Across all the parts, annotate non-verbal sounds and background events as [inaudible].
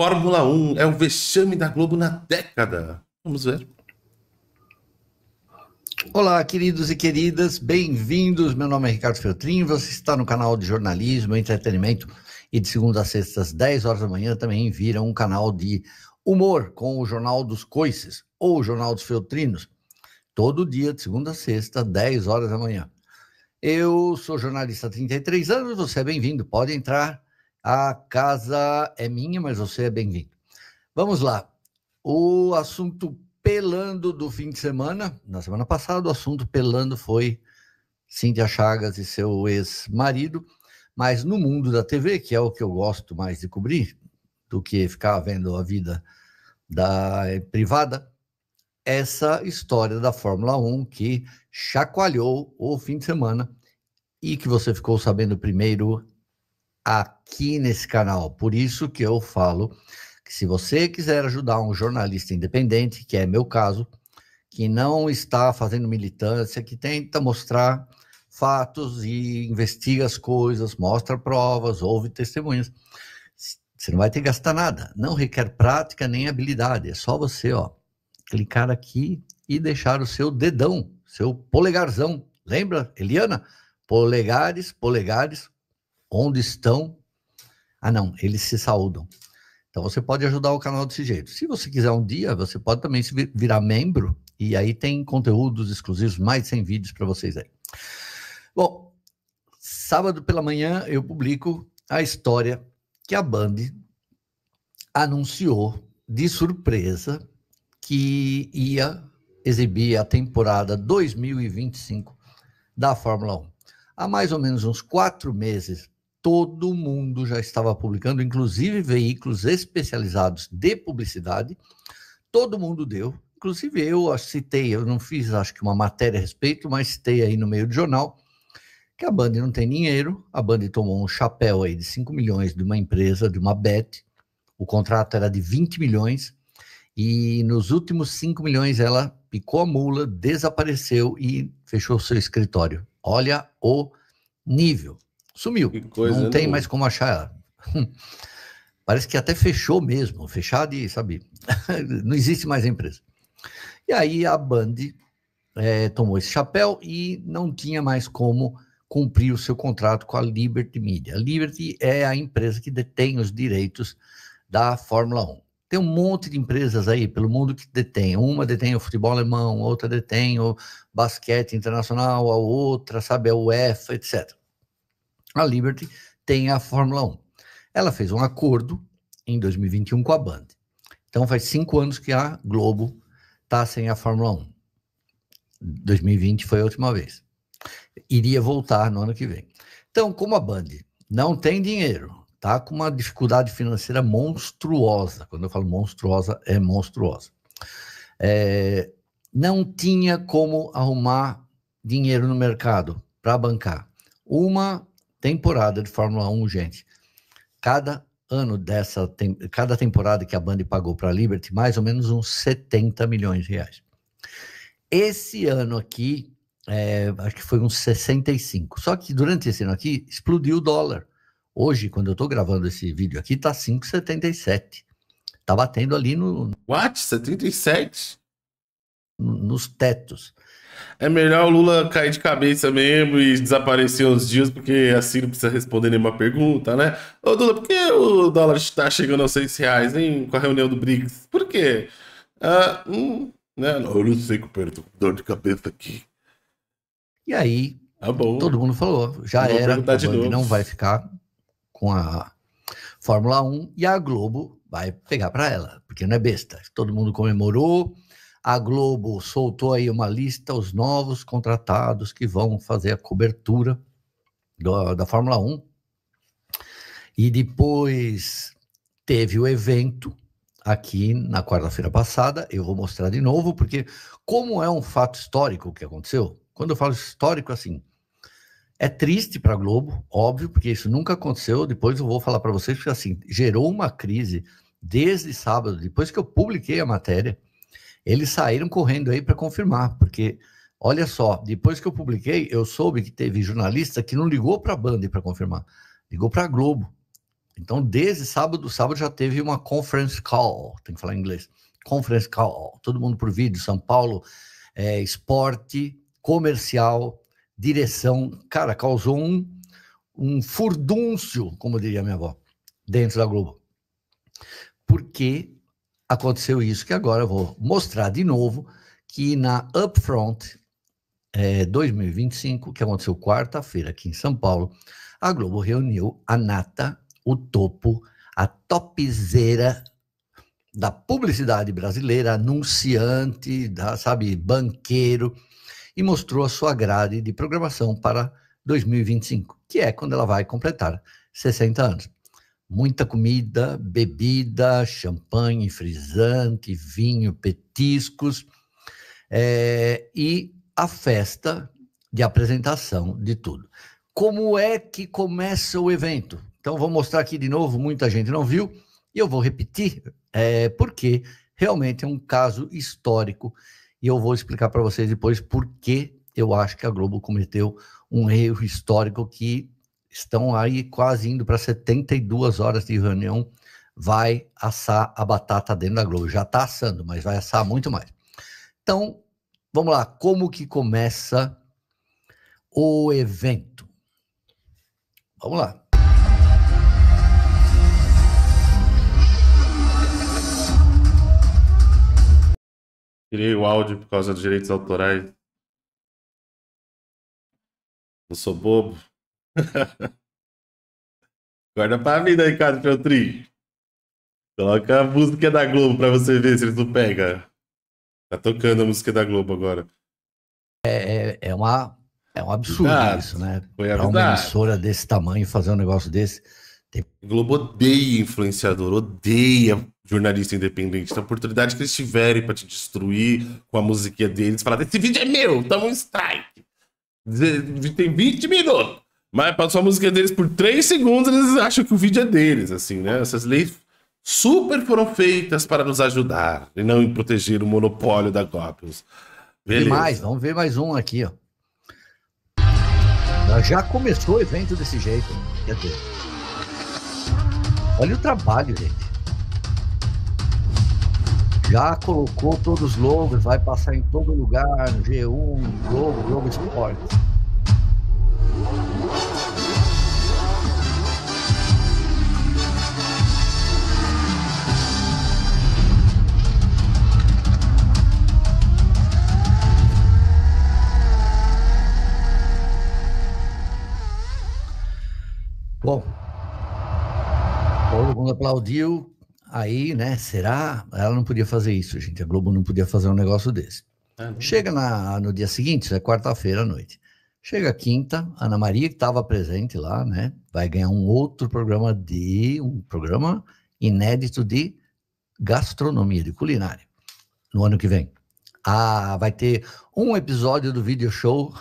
Fórmula 1 é o vexame da Globo na década. Vamos ver. Olá, queridos e queridas, bem-vindos. Meu nome é Ricardo Feltrin, você está no canal de jornalismo, entretenimento e de segunda a sexta às 10 horas da manhã também viram um canal de humor com o Jornal dos Coices ou o Jornal dos Feltrinos, todo dia de segunda a sexta, 10 horas da manhã. Eu sou jornalista há 33 anos, você é bem-vindo, pode entrar a casa é minha, mas você é bem-vindo. Vamos lá. O assunto pelando do fim de semana. Na semana passada, o assunto pelando foi Cíntia Chagas e seu ex-marido. Mas no mundo da TV, que é o que eu gosto mais de cobrir, do que ficar vendo a vida da eh, privada, essa história da Fórmula 1 que chacoalhou o fim de semana e que você ficou sabendo primeiro aqui nesse canal. Por isso que eu falo que se você quiser ajudar um jornalista independente, que é meu caso, que não está fazendo militância, que tenta mostrar fatos e investiga as coisas, mostra provas, ouve testemunhas. Você não vai ter que gastar nada, não requer prática nem habilidade, é só você, ó, clicar aqui e deixar o seu dedão, seu polegarzão. Lembra, Eliana? Polegares, polegares, onde estão. Ah, não, eles se saudam. Então você pode ajudar o canal desse jeito. Se você quiser um dia, você pode também se virar membro e aí tem conteúdos exclusivos, mais de 100 vídeos para vocês aí. Bom, sábado pela manhã eu publico a história que a Band anunciou de surpresa que ia exibir a temporada 2025 da Fórmula 1. Há mais ou menos uns quatro meses todo mundo já estava publicando, inclusive veículos especializados de publicidade. Todo mundo deu. Inclusive eu citei, eu não fiz acho que uma matéria a respeito, mas citei aí no meio do jornal que a Band não tem dinheiro, a Band tomou um chapéu aí de 5 milhões de uma empresa, de uma BET, o contrato era de 20 milhões, e nos últimos 5 milhões ela picou a mula, desapareceu e fechou seu escritório. Olha o nível. Sumiu. Coisa, não tem não. mais como achar. [laughs] Parece que até fechou mesmo, fechado e, sabe, [laughs] não existe mais a empresa. E aí a Band é, tomou esse chapéu e não tinha mais como cumprir o seu contrato com a Liberty Media. A Liberty é a empresa que detém os direitos da Fórmula 1. Tem um monte de empresas aí pelo mundo que detém. Uma detém o futebol alemão, outra detém o basquete internacional, a outra, sabe, a UEFA, etc a Liberty tem a Fórmula 1. Ela fez um acordo em 2021 com a Band. Então faz cinco anos que a Globo está sem a Fórmula 1. 2020 foi a última vez. Iria voltar no ano que vem. Então, como a Band não tem dinheiro, tá com uma dificuldade financeira monstruosa. Quando eu falo monstruosa, é monstruosa. É, não tinha como arrumar dinheiro no mercado para bancar. Uma temporada de Fórmula 1, gente. Cada ano dessa, tem, cada temporada que a Band pagou para a Liberty, mais ou menos uns 70 milhões de reais. Esse ano aqui, é, acho que foi uns 65. Só que durante esse ano aqui, explodiu o dólar. Hoje, quando eu estou gravando esse vídeo aqui, tá 5,77. Está batendo ali no. What? 77? nos tetos. É melhor o Lula cair de cabeça mesmo e desaparecer uns dias, porque assim não precisa responder nenhuma pergunta, né? Ô, Lula, por que o dólar está chegando aos 6 reais, hein? Com a reunião do BRICS? Por quê? Ah, hum, né? Não, eu não sei, companheiro, tô com dor de cabeça aqui. E aí, tá todo mundo falou, já era, não vai ficar com a Fórmula 1 e a Globo vai pegar para ela, porque não é besta. Todo mundo comemorou, a Globo soltou aí uma lista, os novos contratados que vão fazer a cobertura do, da Fórmula 1. E depois teve o evento aqui na quarta-feira passada, eu vou mostrar de novo, porque como é um fato histórico o que aconteceu, quando eu falo histórico assim, é triste para a Globo, óbvio, porque isso nunca aconteceu, depois eu vou falar para vocês, porque assim, gerou uma crise desde sábado, depois que eu publiquei a matéria, eles saíram correndo aí para confirmar, porque olha só, depois que eu publiquei, eu soube que teve jornalista que não ligou para a Band para confirmar, ligou para a Globo. Então, desde sábado, sábado já teve uma conference call, tem que falar em inglês, conference call, todo mundo por vídeo, São Paulo, é, esporte, comercial, direção, cara, causou um, um furdúncio, como diria minha avó, dentro da Globo. Porque aconteceu isso que agora eu vou mostrar de novo, que na Upfront é, 2025, que aconteceu quarta-feira aqui em São Paulo, a Globo reuniu a nata, o topo, a topzera da publicidade brasileira, anunciante, da, sabe, banqueiro, e mostrou a sua grade de programação para 2025, que é quando ela vai completar 60 anos. Muita comida, bebida, champanhe, frisante, vinho, petiscos. É, e a festa de apresentação de tudo. Como é que começa o evento? Então, vou mostrar aqui de novo, muita gente não viu, e eu vou repetir, é, porque realmente é um caso histórico, e eu vou explicar para vocês depois por que eu acho que a Globo cometeu um erro histórico que estão aí quase indo para 72 horas de reunião, vai assar a batata dentro da Globo. Já está assando, mas vai assar muito mais. Então, vamos lá, como que começa o evento? Vamos lá. Tirei o áudio por causa dos direitos autorais. Não sou bobo. [laughs] Guarda pra vida, Ricardo Feltri. Coloca a música da Globo pra você ver se ele não pega Tá tocando a música da Globo agora. É, é, é uma, é um absurdo Exato. isso, né? Foi pra uma emissora desse tamanho fazer um negócio desse. Tem... Globo odeia influenciador, odeia jornalista independente. Então, a oportunidade que eles tiverem pra te destruir com a musiquinha deles, falar: esse vídeo é meu, toma um strike. Tem 20 minutos. Mas passou a música deles por três segundos, eles acham que o vídeo é deles, assim, né? Essas leis super foram feitas para nos ajudar e não em proteger o monopólio da Copus. Beleza. mais, vamos ver mais um aqui, ó. Já começou o evento desse jeito. Quer dizer, olha o trabalho, gente. Já colocou todos os logos, vai passar em todo lugar, no G1, Globo, Globo Esportes aplaudiu, aí, né? Será? Ela não podia fazer isso, gente. A Globo não podia fazer um negócio desse. É, chega na, no dia seguinte, isso é quarta-feira à noite. Chega quinta, Ana Maria, que estava presente lá, né? Vai ganhar um outro programa de. um programa inédito de gastronomia, de culinária, no ano que vem. Ah, vai ter um episódio do video show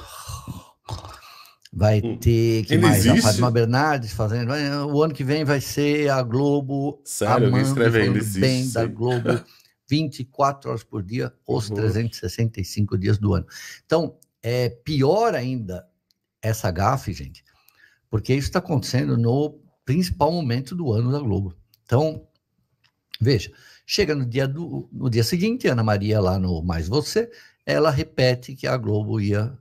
Vai hum. ter que Ele mais? Existe? A Fátima Bernardes fazendo. O ano que vem vai ser a Globo. Sério, Amanda, escreve aí, bem existe. da Globo 24 [laughs] horas por dia, os uhum. 365 dias do ano. Então, é pior ainda essa gafe, gente, porque isso está acontecendo no principal momento do ano da Globo. Então, veja, chega no dia, do, no dia seguinte, Ana Maria, lá no Mais Você, ela repete que a Globo ia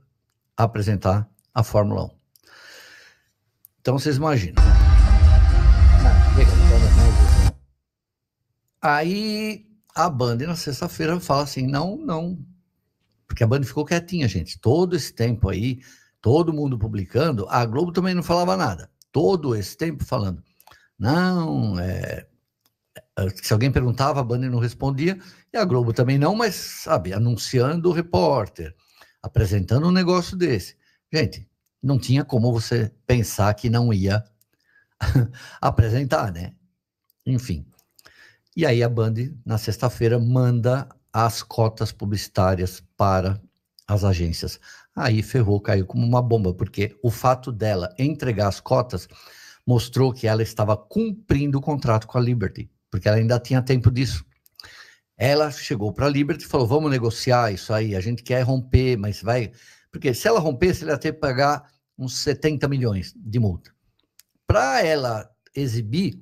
apresentar a Fórmula 1. Então vocês imaginam. Aí a Band na sexta-feira fala assim: não, não. Porque a Band ficou quietinha, gente. Todo esse tempo aí, todo mundo publicando, a Globo também não falava nada. Todo esse tempo falando. Não, é, é se alguém perguntava, a Band não respondia, e a Globo também não, mas, sabe, anunciando o repórter, apresentando um negócio desse. Gente, não tinha como você pensar que não ia [laughs] apresentar, né? Enfim. E aí a Band, na sexta-feira, manda as cotas publicitárias para as agências. Aí ferrou, caiu como uma bomba, porque o fato dela entregar as cotas mostrou que ela estava cumprindo o contrato com a Liberty, porque ela ainda tinha tempo disso. Ela chegou para a Liberty e falou: vamos negociar isso aí, a gente quer romper, mas vai porque se ela rompesse, ela ter que pagar uns 70 milhões de multa. Para ela exibir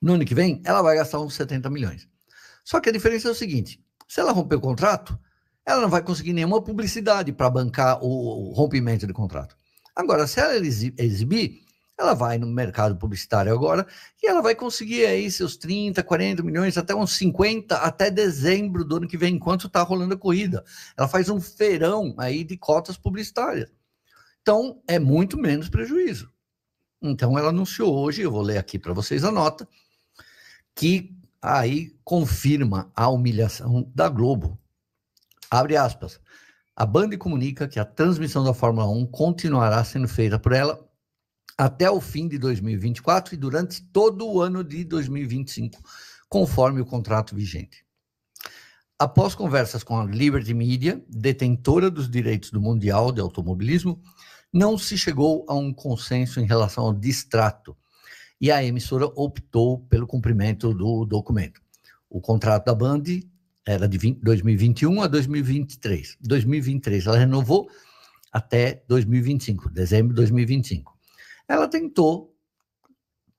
no ano que vem, ela vai gastar uns 70 milhões. Só que a diferença é o seguinte: se ela romper o contrato, ela não vai conseguir nenhuma publicidade para bancar o rompimento do contrato. Agora, se ela exibir, ela vai no mercado publicitário agora e ela vai conseguir aí seus 30, 40 milhões, até uns 50 até dezembro do ano que vem, enquanto está rolando a corrida. Ela faz um feirão aí de cotas publicitárias. Então, é muito menos prejuízo. Então, ela anunciou hoje, eu vou ler aqui para vocês a nota, que aí confirma a humilhação da Globo. Abre aspas. A Band comunica que a transmissão da Fórmula 1 continuará sendo feita por ela até o fim de 2024 e durante todo o ano de 2025, conforme o contrato vigente. Após conversas com a Liberty Media, detentora dos direitos do Mundial de Automobilismo, não se chegou a um consenso em relação ao distrato e a emissora optou pelo cumprimento do documento. O contrato da Band era de 20, 2021 a 2023. 2023 ela renovou até 2025, dezembro de 2025. Ela tentou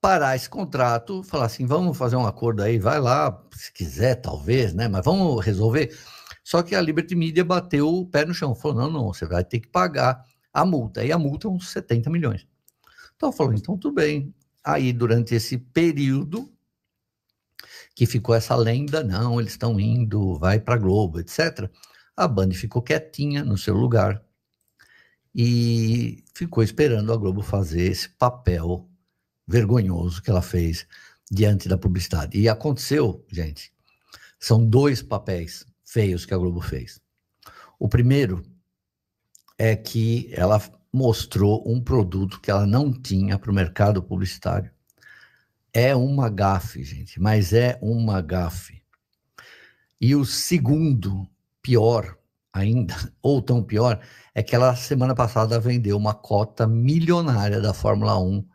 parar esse contrato, falar assim, vamos fazer um acordo aí, vai lá, se quiser, talvez, né? Mas vamos resolver. Só que a Liberty Media bateu o pé no chão, falou, não, não, você vai ter que pagar a multa. E a multa é uns 70 milhões. Então falou, então tudo bem. Aí, durante esse período que ficou essa lenda, não, eles estão indo, vai para Globo, etc. A Band ficou quietinha no seu lugar, e ficou esperando a Globo fazer esse papel vergonhoso que ela fez diante da publicidade. E aconteceu, gente, são dois papéis feios que a Globo fez. O primeiro é que ela mostrou um produto que ela não tinha para o mercado publicitário. É uma gafe, gente, mas é uma gafe. E o segundo, pior, ainda, [laughs] ou tão pior, é que ela semana passada vendeu uma cota milionária da Fórmula 1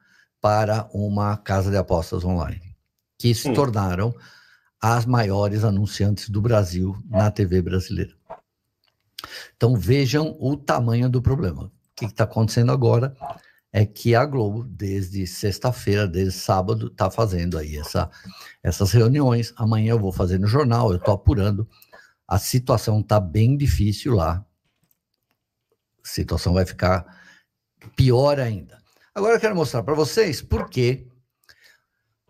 para uma casa de apostas online, que se hum. tornaram as maiores anunciantes do Brasil na TV brasileira. Então vejam o tamanho do problema. O que está acontecendo agora é que a Globo, desde sexta-feira, desde sábado, está fazendo aí essa, essas reuniões. Amanhã eu vou fazer no jornal, eu estou apurando a situação está bem difícil lá. A situação vai ficar pior ainda. Agora eu quero mostrar para vocês por que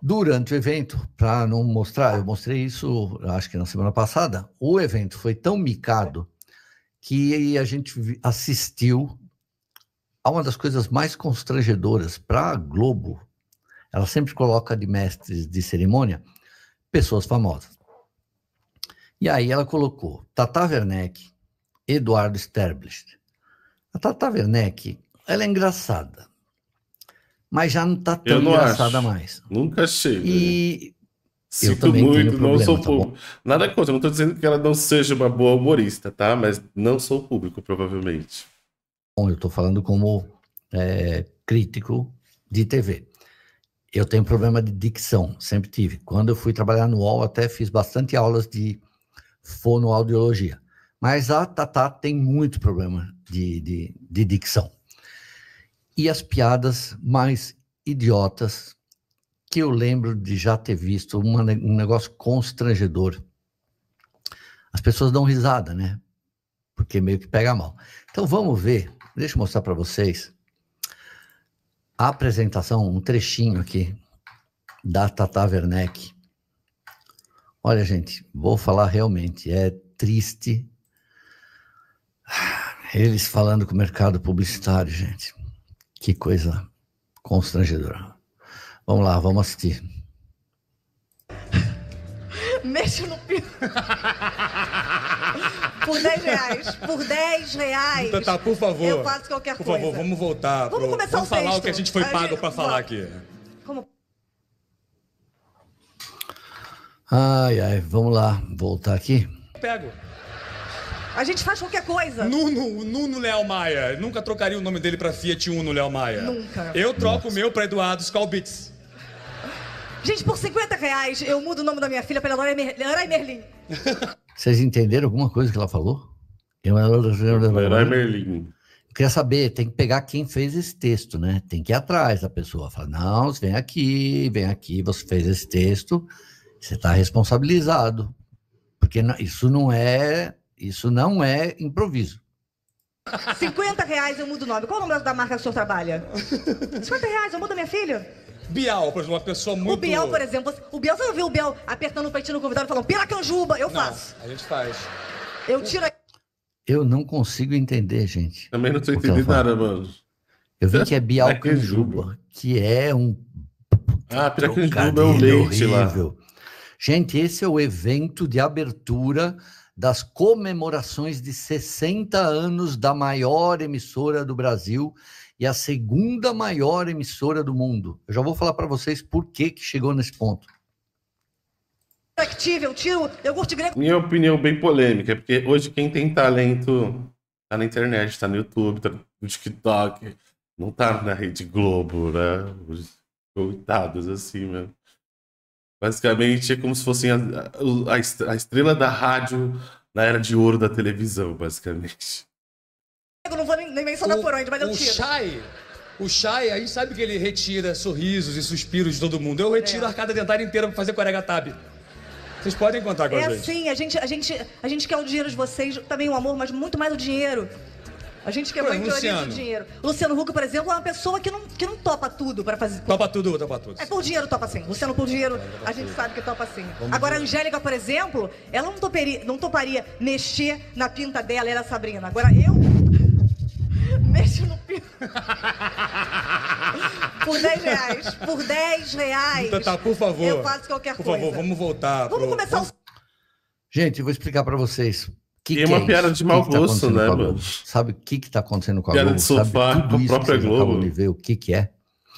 durante o evento, para não mostrar, eu mostrei isso acho que na semana passada, o evento foi tão micado que a gente assistiu a uma das coisas mais constrangedoras para a Globo. Ela sempre coloca de mestres de cerimônia pessoas famosas. E aí ela colocou Tata Werneck, Eduardo Sterblich. A Tata Werneck, ela é engraçada, mas já não está tão não engraçada acho. mais. Nunca achei. E né? eu também muito, tenho não sou tá público. Nada contra, não estou dizendo que ela não seja uma boa humorista, tá? Mas não sou público, provavelmente. Bom, eu estou falando como é, crítico de TV. Eu tenho problema de dicção, sempre tive. Quando eu fui trabalhar no UOL, até fiz bastante aulas de fonoaudiologia. Mas a Tatá tem muito problema de, de, de dicção. E as piadas mais idiotas que eu lembro de já ter visto, uma, um negócio constrangedor. As pessoas dão risada, né? Porque meio que pega mal. Então vamos ver, deixa eu mostrar para vocês a apresentação, um trechinho aqui da Tata Werneck Olha, gente, vou falar realmente, é triste eles falando com o mercado publicitário, gente. Que coisa constrangedora. Vamos lá, vamos assistir. [laughs] Mexa no pico. [laughs] Por 10 reais. Por 10 reais. Então, tá, por favor. Eu faço qualquer por coisa. Por favor, vamos voltar. Vamos pro... começar vamos o falar o que a gente foi pago para falar aqui. Ai, ai, vamos lá, voltar aqui. Pego. A gente faz qualquer coisa. Nuno, Nuno Léo Maia. Nunca trocaria o nome dele pra Fiat Uno Léo Maia. Nunca. Eu troco o meu pra Eduardo Scalbits. Gente, por 50 reais eu mudo o nome da minha filha pra Laura Mer Merlin. [laughs] Vocês entenderam alguma coisa que ela falou? Eu Merlin. Eu queria saber, tem que pegar quem fez esse texto, né? Tem que ir atrás da pessoa. Fala, não, vem aqui, vem aqui, você fez esse texto você está responsabilizado, porque isso não é isso não é improviso. 50 reais eu mudo o nome. Qual o nome da marca que o senhor trabalha? 50 reais eu mudo minha filha? Bial, por exemplo, uma pessoa muito... O Bial, por exemplo, o Bial, você não viu o Bial apertando o peitinho no convidado e falando, piracanjuba, eu não, faço. a gente faz. Eu tiro... Eu não consigo entender, gente. Também não estou entendendo nada, mano. Eu vi que é Bial Canjuba, que é um... Ah, piracanjuba é um leite horrível. lá. Gente, esse é o evento de abertura das comemorações de 60 anos da maior emissora do Brasil e a segunda maior emissora do mundo. Eu já vou falar para vocês por que, que chegou nesse ponto. Minha opinião bem polêmica, é porque hoje quem tem talento tá na internet, tá no YouTube, tá no TikTok, não tá na Rede Globo, né? Os coitados assim, mano. Né? Basicamente é como se fossem a, a, a estrela da rádio na era de ouro da televisão, basicamente. Eu não vou nem, nem mencionar o, por onde, mas eu o tiro. Shai, o Shai, a gente sabe que ele retira sorrisos e suspiros de todo mundo. Eu retiro é. a arcada dentária inteira pra fazer coregatab. Vocês podem contar com é a gente. É sim, a gente, a, gente, a gente quer o dinheiro de vocês, também o amor, mas muito mais o dinheiro. A gente quer é muito dinheiro. Luciano Huck, por exemplo, é uma pessoa que não, que não topa tudo para fazer. Topa tudo, topa tudo. É, por dinheiro topa sim. Luciano por dinheiro, a gente sabe que topa sim. Vamos Agora, a Angélica, por exemplo, ela não toparia, não toparia mexer na pinta dela, era é a Sabrina. Agora eu [laughs] mexo no pinto. [laughs] Por 10 reais. Por 10 reais. Então, tá, por favor. Eu faço qualquer por coisa. Por favor, vamos voltar. Vamos pro... começar o. Gente, eu vou explicar para vocês. Que e é uma é piada isso? de mau que gosto, que tá né, mano? Sabe o que que tá acontecendo com a piada Globo? de sofá, Sabe tudo a própria Globo. Acabam de ver o que que é?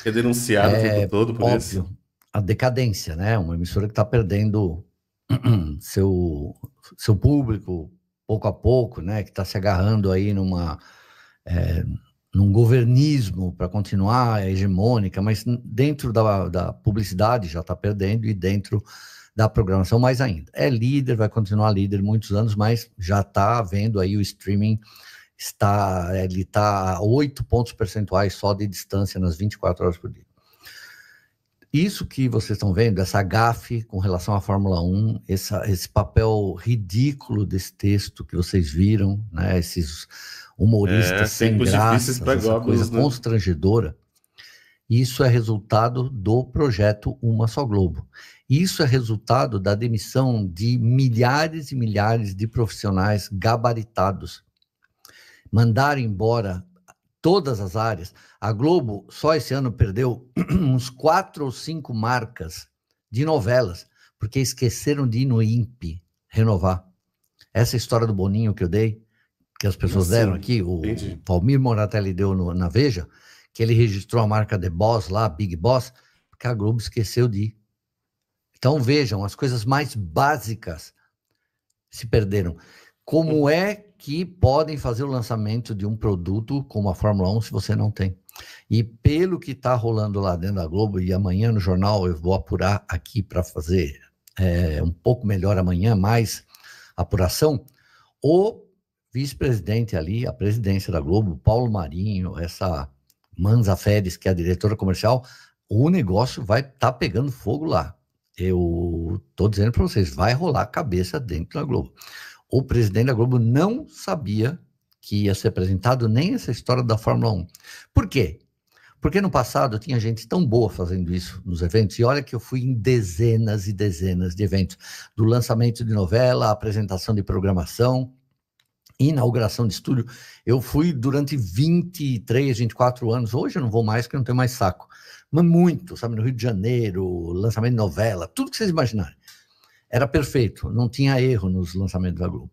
É denunciado é, o tempo todo por óbvio, isso. A decadência, né? Uma emissora que tá perdendo [clears throat] seu, seu público pouco a pouco, né? Que tá se agarrando aí numa... É, num governismo para continuar é hegemônica, mas dentro da, da publicidade já está perdendo e dentro da programação mais ainda. É líder, vai continuar líder muitos anos, mas já está vendo aí o streaming está ele está a 8 pontos percentuais só de distância nas 24 horas por dia. Isso que vocês estão vendo, essa gafe com relação à Fórmula 1, essa, esse papel ridículo desse texto que vocês viram, né, esses humoristas é, sem graça, essa coisa né? constrangedora, isso é resultado do projeto Uma Só Globo. Isso é resultado da demissão de milhares e milhares de profissionais gabaritados. Mandaram embora todas as áreas. A Globo só esse ano perdeu [clears throat] uns quatro ou cinco marcas de novelas, porque esqueceram de ir no INPE renovar. Essa é história do Boninho que eu dei, que as pessoas deram aqui, o entendi. Palmir Moratelli deu no, na Veja, que ele registrou a marca The Boss lá, Big Boss, porque a Globo esqueceu de ir. Então vejam, as coisas mais básicas se perderam. Como é que podem fazer o lançamento de um produto como a Fórmula 1 se você não tem? E pelo que está rolando lá dentro da Globo, e amanhã no jornal eu vou apurar aqui para fazer é, um pouco melhor amanhã, mais apuração, o vice-presidente ali, a presidência da Globo, Paulo Marinho, essa Manza Feres, que é a diretora comercial, o negócio vai estar tá pegando fogo lá eu estou dizendo para vocês, vai rolar a cabeça dentro da Globo. O presidente da Globo não sabia que ia ser apresentado nem essa história da Fórmula 1. Por quê? Porque no passado tinha gente tão boa fazendo isso nos eventos, e olha que eu fui em dezenas e dezenas de eventos, do lançamento de novela, apresentação de programação, inauguração de estúdio. Eu fui durante 23, 24 anos. Hoje eu não vou mais, porque eu não tenho mais saco. Mas muito, sabe? No Rio de Janeiro, lançamento de novela, tudo que vocês imaginarem. Era perfeito, não tinha erro nos lançamentos da Globo.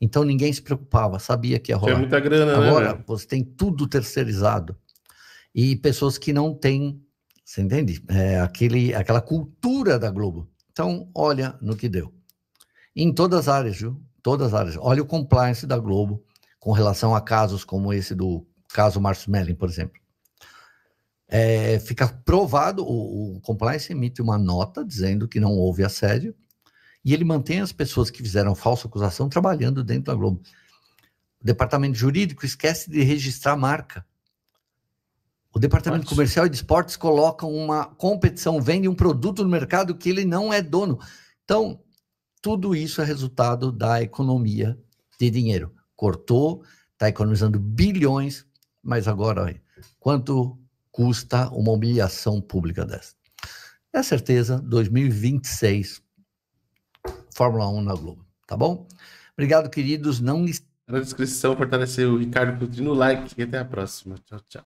Então ninguém se preocupava, sabia que ia rolar. Tinha muita grana, né, Agora, né, você tem tudo terceirizado. E pessoas que não têm, você entende? É, aquele, aquela cultura da Globo. Então, olha no que deu. Em todas as áreas, viu? todas as áreas. Olha o compliance da Globo com relação a casos como esse do caso Márcio Melling, por exemplo. É, fica provado, o, o, compliance emite uma nota dizendo que não houve assédio e ele mantém as pessoas que fizeram falsa acusação trabalhando dentro da Globo. O departamento jurídico esquece de registrar marca. O departamento comercial e de esportes colocam uma competição, vende um produto no mercado que ele não é dono. Então, tudo isso é resultado da economia de dinheiro. Cortou, está economizando bilhões, mas agora, quanto custa uma humilhação pública dessa? É certeza, 2026, Fórmula 1 na Globo, tá bom? Obrigado, queridos. Não na descrição, fortalecer o Ricardo Coutinho no like e até a próxima. Tchau, tchau.